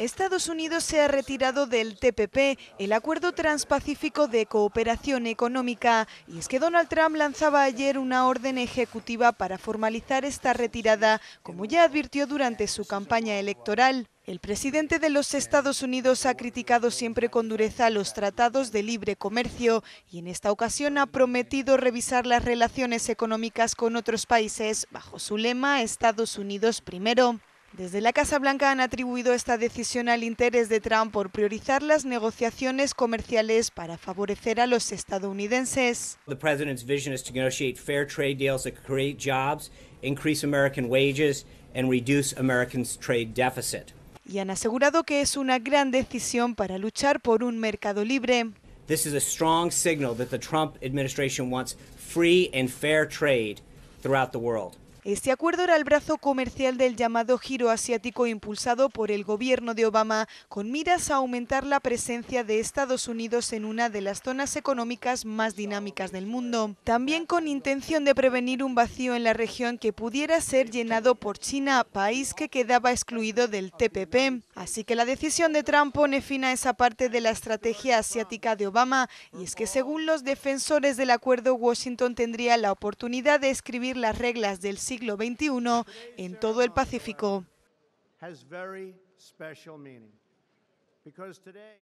Estados Unidos se ha retirado del TPP, el Acuerdo Transpacífico de Cooperación Económica, y es que Donald Trump lanzaba ayer una orden ejecutiva para formalizar esta retirada, como ya advirtió durante su campaña electoral. El presidente de los Estados Unidos ha criticado siempre con dureza los tratados de libre comercio y en esta ocasión ha prometido revisar las relaciones económicas con otros países bajo su lema Estados Unidos primero. Desde la Casa Blanca han atribuido esta decisión al interés de Trump por priorizar las negociaciones comerciales para favorecer a los estadounidenses. The president's vision is to negotiate fair trade deals that create jobs, increase American wages and reduce Americans' trade deficit. Y han asegurado que es una gran decisión para luchar por un mercado libre. This is a strong signal that the Trump administration wants free and fair trade throughout the world. Este acuerdo era el brazo comercial del llamado giro asiático impulsado por el gobierno de Obama, con miras a aumentar la presencia de Estados Unidos en una de las zonas económicas más dinámicas del mundo. También con intención de prevenir un vacío en la región que pudiera ser llenado por China, país que quedaba excluido del TPP. Así que la decisión de Trump pone fin a esa parte de la estrategia asiática de Obama, y es que según los defensores del acuerdo, Washington tendría la oportunidad de escribir las reglas del siglo XXI en todo el Pacífico.